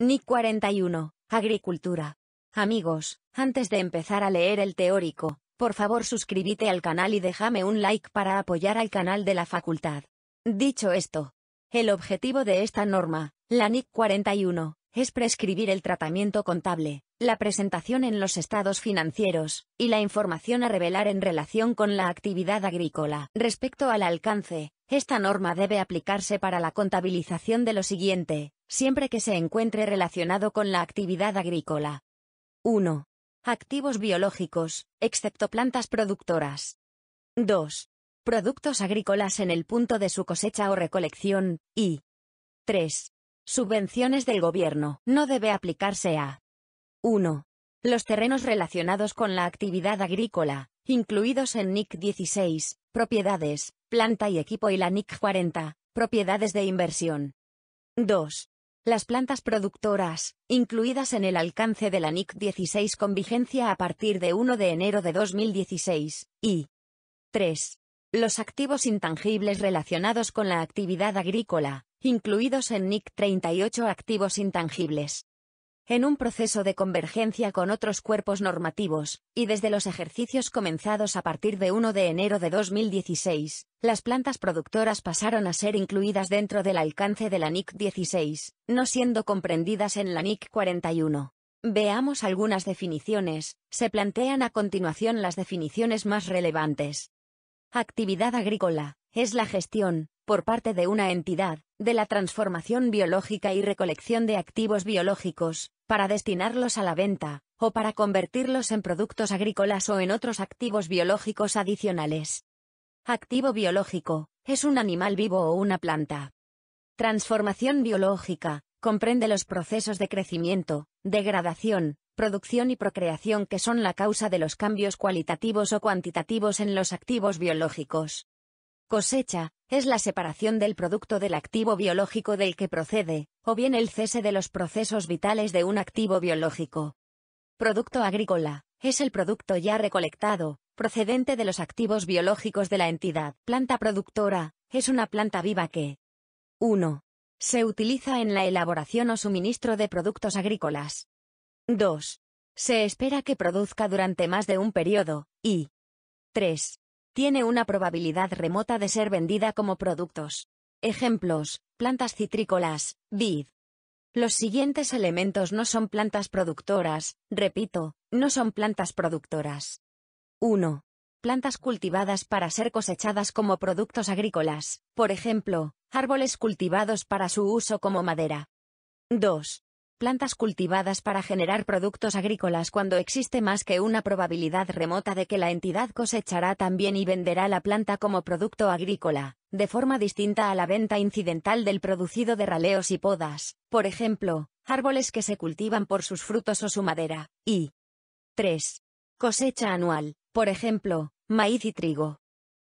NIC 41, Agricultura. Amigos, antes de empezar a leer el teórico, por favor suscríbete al canal y déjame un like para apoyar al canal de la facultad. Dicho esto, el objetivo de esta norma, la NIC 41, es prescribir el tratamiento contable, la presentación en los estados financieros, y la información a revelar en relación con la actividad agrícola. Respecto al alcance, esta norma debe aplicarse para la contabilización de lo siguiente, siempre que se encuentre relacionado con la actividad agrícola. 1. Activos biológicos, excepto plantas productoras. 2. Productos agrícolas en el punto de su cosecha o recolección, y 3. Subvenciones del gobierno. No debe aplicarse a 1. Los terrenos relacionados con la actividad agrícola, incluidos en NIC 16, propiedades, planta y equipo y la NIC 40, propiedades de inversión. 2. Las plantas productoras, incluidas en el alcance de la NIC 16 con vigencia a partir de 1 de enero de 2016, y 3. Los activos intangibles relacionados con la actividad agrícola, incluidos en NIC 38 activos intangibles en un proceso de convergencia con otros cuerpos normativos, y desde los ejercicios comenzados a partir de 1 de enero de 2016, las plantas productoras pasaron a ser incluidas dentro del alcance de la NIC 16, no siendo comprendidas en la NIC 41. Veamos algunas definiciones, se plantean a continuación las definiciones más relevantes. Actividad agrícola, es la gestión, por parte de una entidad, de la transformación biológica y recolección de activos biológicos, para destinarlos a la venta, o para convertirlos en productos agrícolas o en otros activos biológicos adicionales. Activo biológico, es un animal vivo o una planta. Transformación biológica, comprende los procesos de crecimiento, degradación, producción y procreación que son la causa de los cambios cualitativos o cuantitativos en los activos biológicos. Cosecha, es la separación del producto del activo biológico del que procede, o bien el cese de los procesos vitales de un activo biológico. Producto agrícola, es el producto ya recolectado, procedente de los activos biológicos de la entidad. Planta productora, es una planta viva que 1. Se utiliza en la elaboración o suministro de productos agrícolas. 2. Se espera que produzca durante más de un periodo, y 3. Tiene una probabilidad remota de ser vendida como productos. Ejemplos, plantas citrícolas, vid. Los siguientes elementos no son plantas productoras, repito, no son plantas productoras. 1. Plantas cultivadas para ser cosechadas como productos agrícolas, por ejemplo, árboles cultivados para su uso como madera. 2 plantas cultivadas para generar productos agrícolas cuando existe más que una probabilidad remota de que la entidad cosechará también y venderá la planta como producto agrícola, de forma distinta a la venta incidental del producido de raleos y podas, por ejemplo, árboles que se cultivan por sus frutos o su madera, y 3. Cosecha anual, por ejemplo, maíz y trigo.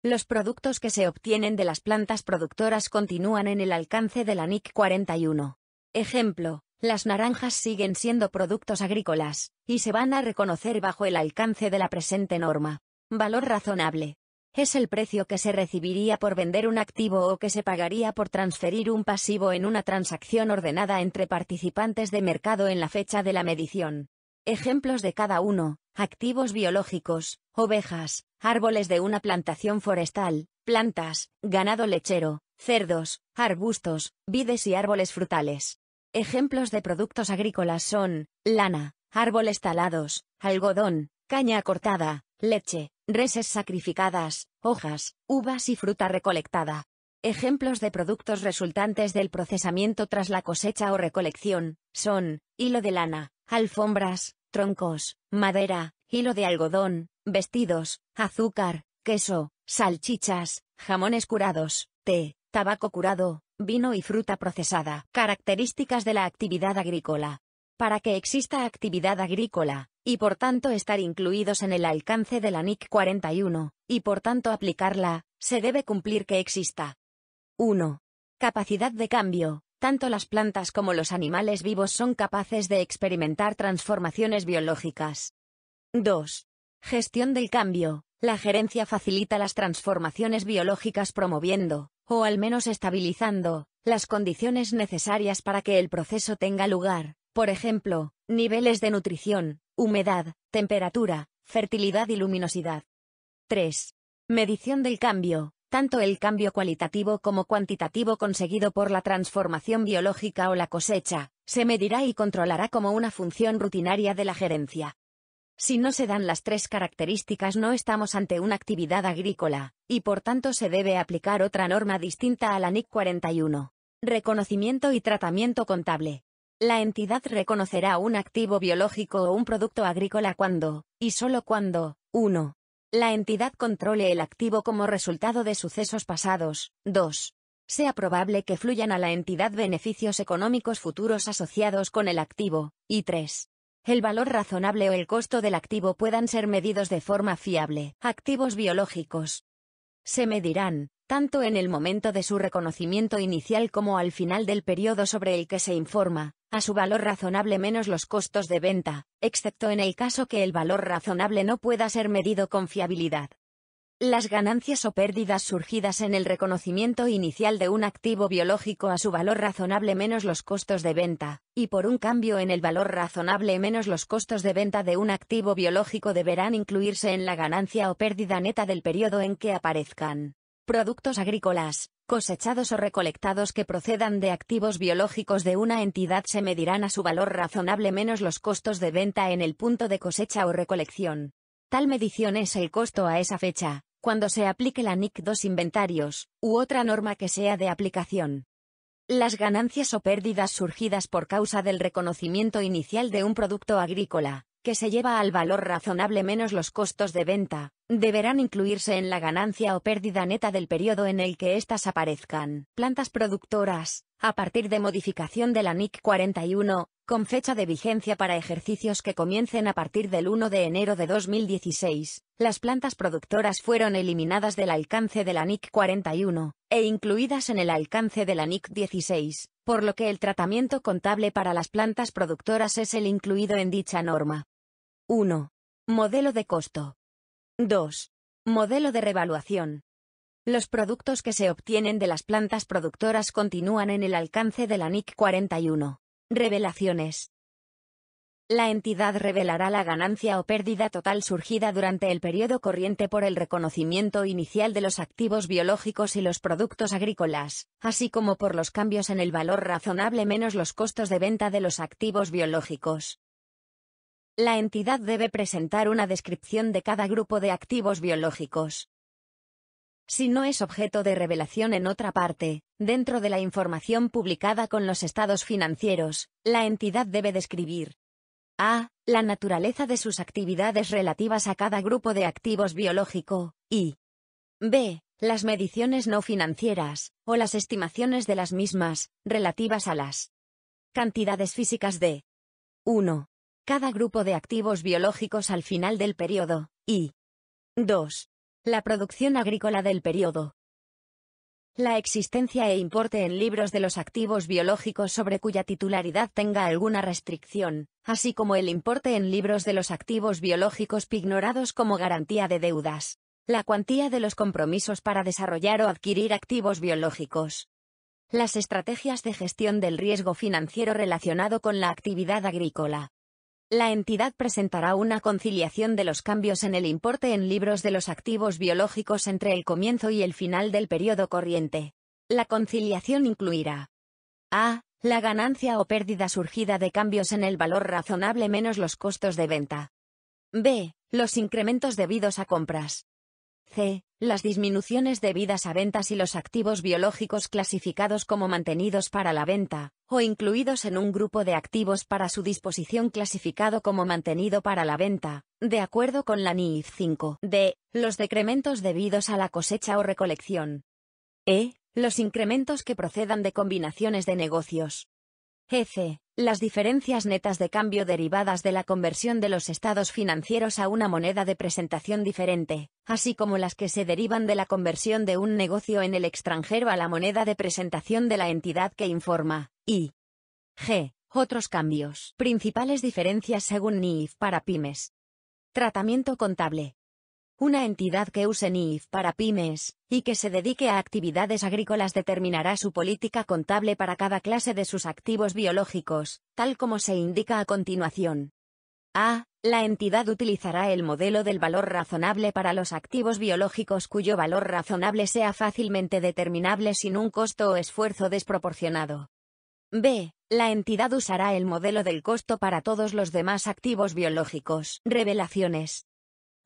Los productos que se obtienen de las plantas productoras continúan en el alcance de la NIC 41. Ejemplo, las naranjas siguen siendo productos agrícolas, y se van a reconocer bajo el alcance de la presente norma. Valor razonable. Es el precio que se recibiría por vender un activo o que se pagaría por transferir un pasivo en una transacción ordenada entre participantes de mercado en la fecha de la medición. Ejemplos de cada uno, activos biológicos, ovejas, árboles de una plantación forestal, plantas, ganado lechero, cerdos, arbustos, vides y árboles frutales. Ejemplos de productos agrícolas son, lana, árboles talados, algodón, caña cortada, leche, reses sacrificadas, hojas, uvas y fruta recolectada. Ejemplos de productos resultantes del procesamiento tras la cosecha o recolección, son, hilo de lana, alfombras, troncos, madera, hilo de algodón, vestidos, azúcar, queso, salchichas, jamones curados, té, tabaco curado, vino y fruta procesada. Características de la actividad agrícola. Para que exista actividad agrícola, y por tanto estar incluidos en el alcance de la NIC 41, y por tanto aplicarla, se debe cumplir que exista. 1. Capacidad de cambio. Tanto las plantas como los animales vivos son capaces de experimentar transformaciones biológicas. 2. Gestión del cambio. La gerencia facilita las transformaciones biológicas promoviendo, o al menos estabilizando, las condiciones necesarias para que el proceso tenga lugar, por ejemplo, niveles de nutrición, humedad, temperatura, fertilidad y luminosidad. 3. Medición del cambio, tanto el cambio cualitativo como cuantitativo conseguido por la transformación biológica o la cosecha, se medirá y controlará como una función rutinaria de la gerencia. Si no se dan las tres características no estamos ante una actividad agrícola, y por tanto se debe aplicar otra norma distinta a la NIC 41. Reconocimiento y tratamiento contable. La entidad reconocerá un activo biológico o un producto agrícola cuando, y solo cuando, 1. La entidad controle el activo como resultado de sucesos pasados, 2. Sea probable que fluyan a la entidad beneficios económicos futuros asociados con el activo, y 3 el valor razonable o el costo del activo puedan ser medidos de forma fiable. Activos biológicos. Se medirán, tanto en el momento de su reconocimiento inicial como al final del periodo sobre el que se informa, a su valor razonable menos los costos de venta, excepto en el caso que el valor razonable no pueda ser medido con fiabilidad las ganancias o pérdidas surgidas en el reconocimiento inicial de un activo biológico a su valor razonable menos los costos de venta, y por un cambio en el valor razonable menos los costos de venta de un activo biológico deberán incluirse en la ganancia o pérdida neta del periodo en que aparezcan. Productos agrícolas, cosechados o recolectados que procedan de activos biológicos de una entidad se medirán a su valor razonable menos los costos de venta en el punto de cosecha o recolección. Tal medición es el costo a esa fecha, cuando se aplique la NIC 2 inventarios, u otra norma que sea de aplicación. Las ganancias o pérdidas surgidas por causa del reconocimiento inicial de un producto agrícola, que se lleva al valor razonable menos los costos de venta, Deberán incluirse en la ganancia o pérdida neta del periodo en el que éstas aparezcan. Plantas productoras, a partir de modificación de la NIC 41, con fecha de vigencia para ejercicios que comiencen a partir del 1 de enero de 2016, las plantas productoras fueron eliminadas del alcance de la NIC 41 e incluidas en el alcance de la NIC 16, por lo que el tratamiento contable para las plantas productoras es el incluido en dicha norma. 1. Modelo de costo. 2. Modelo de revaluación. Los productos que se obtienen de las plantas productoras continúan en el alcance de la NIC 41. Revelaciones. La entidad revelará la ganancia o pérdida total surgida durante el periodo corriente por el reconocimiento inicial de los activos biológicos y los productos agrícolas, así como por los cambios en el valor razonable menos los costos de venta de los activos biológicos. La entidad debe presentar una descripción de cada grupo de activos biológicos. Si no es objeto de revelación en otra parte, dentro de la información publicada con los estados financieros, la entidad debe describir a. La naturaleza de sus actividades relativas a cada grupo de activos biológico, y b. Las mediciones no financieras, o las estimaciones de las mismas, relativas a las cantidades físicas de 1 cada grupo de activos biológicos al final del periodo, y 2. La producción agrícola del periodo. La existencia e importe en libros de los activos biológicos sobre cuya titularidad tenga alguna restricción, así como el importe en libros de los activos biológicos pignorados como garantía de deudas. La cuantía de los compromisos para desarrollar o adquirir activos biológicos. Las estrategias de gestión del riesgo financiero relacionado con la actividad agrícola. La entidad presentará una conciliación de los cambios en el importe en libros de los activos biológicos entre el comienzo y el final del periodo corriente. La conciliación incluirá a. La ganancia o pérdida surgida de cambios en el valor razonable menos los costos de venta. b. Los incrementos debidos a compras. c. Las disminuciones debidas a ventas y los activos biológicos clasificados como mantenidos para la venta, o incluidos en un grupo de activos para su disposición clasificado como mantenido para la venta, de acuerdo con la NIF 5. D. Los decrementos debidos a la cosecha o recolección. E. Los incrementos que procedan de combinaciones de negocios. F. Las diferencias netas de cambio derivadas de la conversión de los estados financieros a una moneda de presentación diferente, así como las que se derivan de la conversión de un negocio en el extranjero a la moneda de presentación de la entidad que informa. Y G. Otros cambios. Principales diferencias según NIF para pymes. Tratamiento contable. Una entidad que use NIF para pymes, y que se dedique a actividades agrícolas determinará su política contable para cada clase de sus activos biológicos, tal como se indica a continuación. A. La entidad utilizará el modelo del valor razonable para los activos biológicos cuyo valor razonable sea fácilmente determinable sin un costo o esfuerzo desproporcionado. B. La entidad usará el modelo del costo para todos los demás activos biológicos. Revelaciones.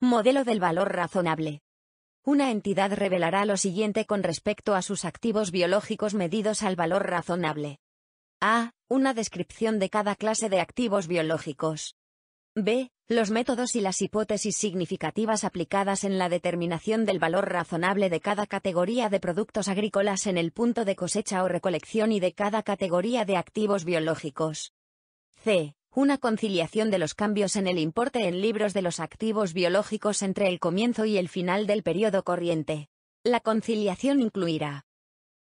Modelo del valor razonable. Una entidad revelará lo siguiente con respecto a sus activos biológicos medidos al valor razonable. A. Una descripción de cada clase de activos biológicos. B. Los métodos y las hipótesis significativas aplicadas en la determinación del valor razonable de cada categoría de productos agrícolas en el punto de cosecha o recolección y de cada categoría de activos biológicos. C una conciliación de los cambios en el importe en libros de los activos biológicos entre el comienzo y el final del periodo corriente. La conciliación incluirá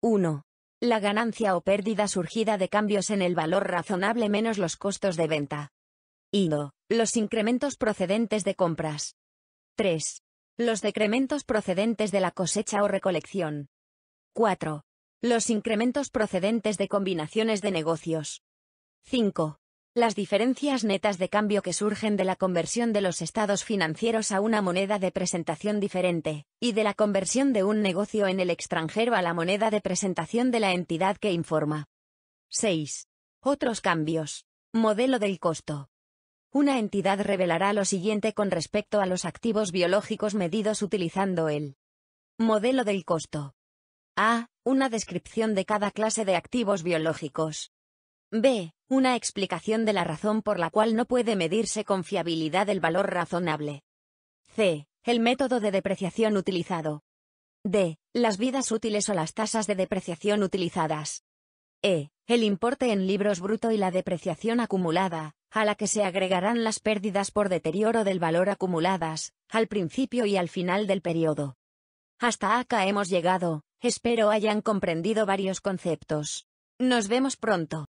1. La ganancia o pérdida surgida de cambios en el valor razonable menos los costos de venta. 2. Los incrementos procedentes de compras. 3. Los decrementos procedentes de la cosecha o recolección. 4. Los incrementos procedentes de combinaciones de negocios. 5 las diferencias netas de cambio que surgen de la conversión de los estados financieros a una moneda de presentación diferente, y de la conversión de un negocio en el extranjero a la moneda de presentación de la entidad que informa. 6. Otros cambios. Modelo del costo. Una entidad revelará lo siguiente con respecto a los activos biológicos medidos utilizando el modelo del costo. A. Una descripción de cada clase de activos biológicos. B. Una explicación de la razón por la cual no puede medirse con fiabilidad el valor razonable. C. El método de depreciación utilizado. D. Las vidas útiles o las tasas de depreciación utilizadas. E. El importe en libros bruto y la depreciación acumulada, a la que se agregarán las pérdidas por deterioro del valor acumuladas, al principio y al final del periodo. Hasta acá hemos llegado, espero hayan comprendido varios conceptos. Nos vemos pronto.